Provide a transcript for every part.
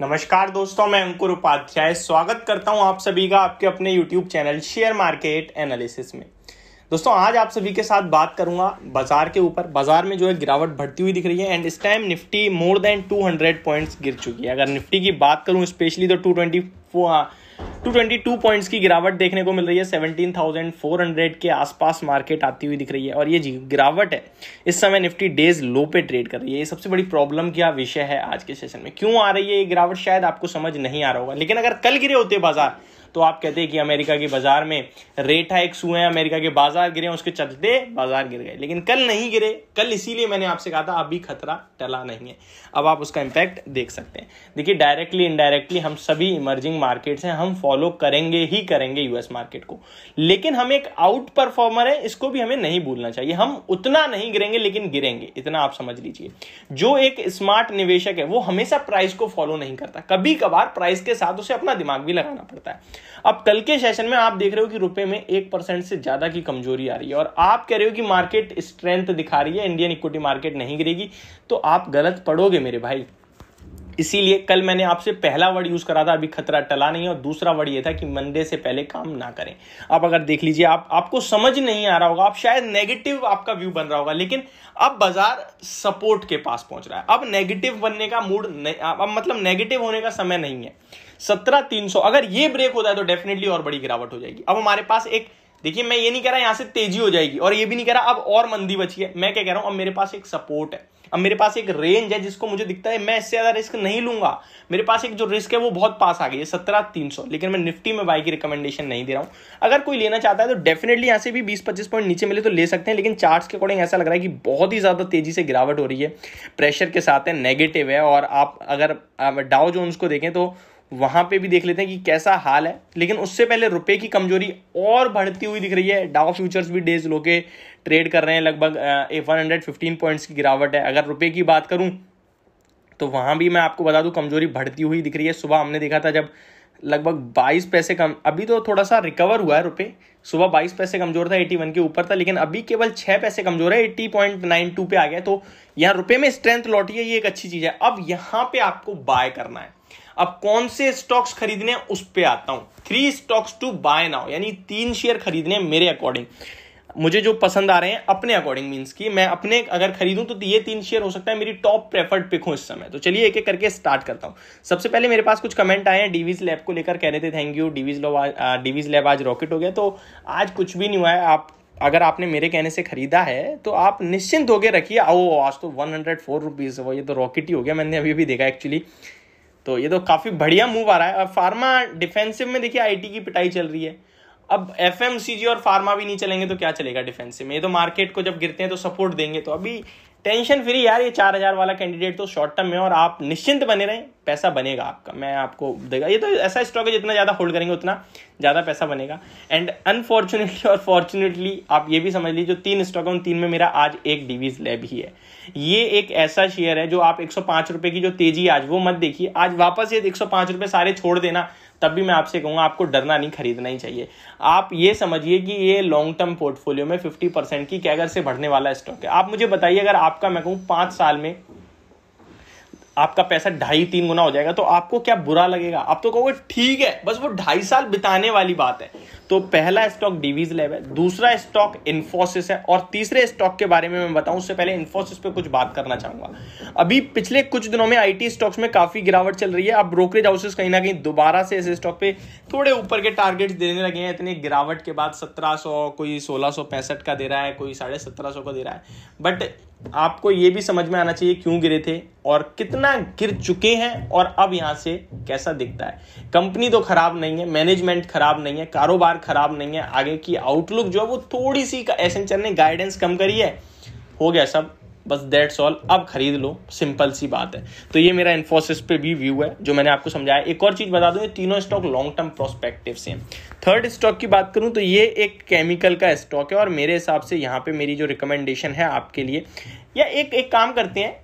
नमस्कार दोस्तों मैं अंकुर उपाध्याय स्वागत करता हूं आप सभी का आपके अपने YouTube channel share market analysis में दोस्तों आज आप सभी के साथ बात करूंगा बाजार के ऊपर बाजार में जो है गिरावट बढ़ती हुई दिख रही है एंड इस time Nifty more than 200 points गिर चुकी है अगर निफ्टी की बात करूं स्पेशली तो टू ट्वेंटी 222 पॉइंट्स की गिरावट देखने को मिल रही है 17,400 के आसपास मार्केट आती हुई दिख रही है और ये जी गिरावट है इस समय निफ्टी डेज लो पे ट्रेड कर रही है ये सबसे बड़ी प्रॉब्लम क्या विषय है आज के सेशन में क्यों आ रही है ये गिरावट शायद आपको समझ नहीं आ रहा होगा लेकिन अगर कल गिरे होते बाजार तो आप कहते हैं कि अमेरिका के बाजार में रेट हाइक्स हुए हैं अमेरिका के बाजार गिरे उसके चलते बाजार गिर गए लेकिन कल नहीं गिरे कल इसीलिए मैंने आपसे कहा था अभी खतरा टला नहीं है अब आप उसका इंपैक्ट देख सकते हैं देखिए डायरेक्टली इनडायरेक्टली हम सभी इमर्जिंग मार्केट्स हैं हम फॉलो करेंगे ही करेंगे यूएस मार्केट को लेकिन हम एक आउट परफॉर्मर है इसको भी हमें नहीं भूलना चाहिए हम उतना नहीं गिरेंगे लेकिन गिरेंगे इतना आप समझ लीजिए जो एक स्मार्ट निवेशक है वो हमेशा प्राइस को फॉलो नहीं करता कभी कभार प्राइस के साथ उसे अपना दिमाग भी लगाना पड़ता है अब कल के सेशन में आप देख रहे हो कि रुपए में एक से ज्यादा की कमजोरी आ रही है और आप कह रहे हो कि मार्केट स्ट्रेंथ दिखा रही है इंडियन इक्विटी मार्केट नहीं गिरेगी तो आप गलत पढ़ोगे मेरे भाई इसीलिए कल मैंने आपसे पहला वर्ड यूज़ करा था अभी खतरा टला नहीं है और दूसरा वर्ड ये था कि मंडे से पहले काम ना करें आप अगर देख लीजिए आप आपको समझ नहीं आ रहा होगा आप शायद नेगेटिव आपका व्यू बन रहा होगा लेकिन अब बाजार सपोर्ट के पास पहुंच रहा है अब नेगेटिव बनने का मूड अब मतलब नेगेटिव होने का समय नहीं है सत्रह तीन सौ अगर ये ब्रेक होता है तो डेफिनेटली और बड़ी गिरावट हो जाएगी अब हमारे पास एक देखिए मैं ये नहीं कह रहा यहां से तेजी हो जाएगी और ये भी नहीं कह रहा अब और मंदी बची है मैं क्या कह रहा हूं अब मेरे पास एक सपोर्ट है अब मेरे पास एक रेंज है जिसको मुझे दिखता है मैं इससे ज्यादा रिस्क नहीं लूंगा मेरे पास एक जो रिस्क है वो बहुत पास आ गई है सत्रह तीन सौ लेकिन मैं निफ्टी में बाई की रिकमेंडेशन नहीं दे रहा हूं अगर कोई लेना चाहता है तो डेफिनेटली यहां से भी बीस पच्चीस पॉइंट नीचे मिले तो ले सकते हैं लेकिन चार्ट के अकॉर्डिंग ऐसा लग रहा है कि बहुत ही ज्यादा तेजी से गिरावट हो रही है प्रेशर के साथ है नेगेटिव है और आप अगर डाउ जोन्स को देखें तो वहाँ पे भी देख लेते हैं कि कैसा हाल है लेकिन उससे पहले रुपए की कमजोरी और बढ़ती हुई दिख रही है डाउ फ्यूचर्स भी डेज लो के ट्रेड कर रहे हैं लगभग वन हंड्रेड फिफ्टीन पॉइंट्स की गिरावट है अगर रुपए की बात करूँ तो वहाँ भी मैं आपको बता दूँ कमजोरी बढ़ती हुई दिख रही है सुबह हमने देखा था जब लगभग 22 पैसे कम अभी तो थोड़ा सा रिकवर हुआ है रुपए सुबह 22 पैसे कमजोर था 81 के ऊपर था लेकिन अभी केवल 6 पैसे कमजोर है 80.92 पे आ गया तो यहाँ रुपए में स्ट्रेंथ लौटी है ये एक अच्छी चीज़ है अब यहाँ पे आपको बाय करना है अब कौन से स्टॉक्स खरीदने उस पर आता हूं three stocks to buy now यानी तीन शेयर खरीदने मेरे अकॉर्डिंग मुझे जो पसंद आ रहे हैं अपने अकॉर्डिंग मीन्स की मैं अपने अगर खरीदूं तो ये तीन शेयर हो सकता है मेरी टॉप प्रेफर्ड पिक हो इस समय तो चलिए एक एक करके स्टार्ट करता हूं सबसे पहले मेरे पास कुछ कमेंट आए हैं डीवीज लैब को लेकर कह रहे थे थैंक यू डीवीज लो डीवीज लैब आज रॉकेट हो गया तो आज कुछ भी नहीं हुआ है आप अगर आपने मेरे कहने से खरीदा है तो आप निश्चिंत होकर रखिए आओ आज तो वन हंड्रेड फोर रुपीज़ वो ये तो रॉकेट ही हो गया मैंने अभी भी देखा एक्चुअली तो ये तो काफ़ी बढ़िया मूव आ रहा है और फार्मा डिफेंसिव में देखिए आईटी की पिटाई चल रही है अब एफ और फार्मा भी नहीं चलेंगे तो क्या चलेगा डिफेंसिव में ये तो मार्केट को जब गिरते हैं तो सपोर्ट देंगे तो अभी टेंशन फ्री यार ये चार हजार वाला कैंडिडेट तो शॉर्ट टर्म में और आप निश्चिंत बने रहें पैसा बनेगा आपका मैं आपको देगा ये तो ऐसा स्टॉक है जितना ज़्यादा होल्ड करेंगे उतना ज़्यादा पैसा बनेगा एंड अनफॉर्चुनेटली और फॉर्चुनेटली आप ये भी समझ लीजिए जो तीन स्टॉक है उन तीन में मेरा आज एक डिवीज लैब ही है ये एक ऐसा शेयर है जो आप एक सौ की जो तेजी आज वो मत देखिए आज वापस ये एक सौ सारे छोड़ देना तब भी मैं आपसे कहूँगा आपको डरना नहीं खरीदना ही चाहिए आप ये समझिए कि ये लॉन्ग टर्म पोर्टफोलियो में फिफ्टी परसेंट की कैगर से बढ़ने वाला स्टॉक है आप मुझे बताइए अगर आपका मैं कहूँ पाँच साल में आपका पैसा ढाई तीन गुना हो जाएगा तो आपको क्या बुरा लगेगा आप तो कहोगे ठीक है बस वो ढाई साल बिताने वाली बात है तो पहला स्टॉक डीवीज लैब है दूसरा स्टॉक इन्फोसिस है और तीसरे स्टॉक के बारे में मैं बताऊं उससे पहले इन्फोसिस पे कुछ बात करना चाहूंगा अभी पिछले कुछ दिनों में आईटी स्टॉक्स में काफी गिरावट चल रही है अब ब्रोकरेज हाउसेस कहीं ना कहीं दोबारा से इस स्टॉक पे थोड़े ऊपर के टारगेट देने लगे हैं इतने गिरावट के बाद सत्रह कोई सोलह का दे रहा है कोई साढ़े का दे रहा है बट आपको ये भी समझ में आना चाहिए क्यों गिरे थे और कितना गिर चुके हैं और अब यहां से कैसा दिखता है कंपनी तो खराब नहीं है मैनेजमेंट खराब नहीं है कारोबार खराब नहीं है आगे की आउटलुक जो है वो थोड़ी सी एसेंचर ने गाइडेंस कम करी है हो गया सब बस दैट्स ऑल अब खरीद लो सिंपल सी बात है तो ये मेरा इन्फोसिस पे भी व्यू है जो मैंने आपको समझाया एक और चीज़ बता दूं ये तीनों स्टॉक लॉन्ग टर्म प्रोस्पेक्टिव से थर्ड स्टॉक की बात करूं तो ये एक केमिकल का स्टॉक है और मेरे हिसाब से यहाँ पे मेरी जो रिकमेंडेशन है आपके लिए या एक एक काम करते हैं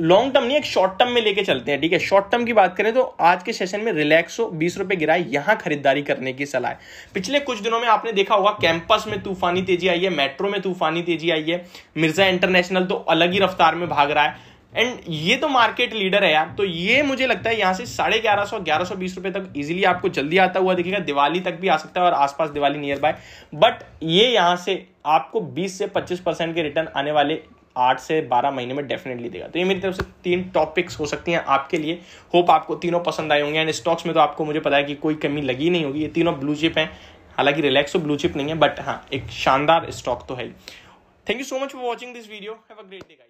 लॉन्ग टर्म नहीं एक शॉर्ट टर्म में लेके चलते हैं ठीक है शॉर्ट टर्म की बात करें तो आज के सेशन में रिलैक्स हो बीस रुपए गिराए यहां खरीदारी करने की सलाह है पिछले कुछ दिनों में आपने देखा होगा कैंपस में तूफानी तेजी आई है मेट्रो में तूफानी तेजी आई है मिर्जा इंटरनेशनल तो अलग ही रफ्तार में भाग रहा है एंड ये तो मार्केट लीडर है यार तो ये मुझे लगता है यहाँ से साढ़े ग्यारह सौ ग्यारह सौ बीस रुपए तक इजीली आपको जल्दी आता हुआ दिखेगा दिवाली तक भी आ सकता है और आसपास दिवाली नियर बाय बट ये यहाँ से आपको 20 से 25 परसेंट के रिटर्न आने वाले आठ से बारह महीने में डेफिनेटली देगा तो ये मेरी तरफ से तीन टॉपिक्स हो सकती हैं आपके लिए होप आपको तीनों पसंद आए होंगे एंड स्टॉक्स में तो आपको मुझे पता है कि कोई कमी लगी नहीं होगी ये तीनों ब्लू चिप हैं हालांकि रिलैक्स ब्लू चिप नहीं है बट हाँ एक शानदार स्टॉक तो है thank you so much for watching this video have a great day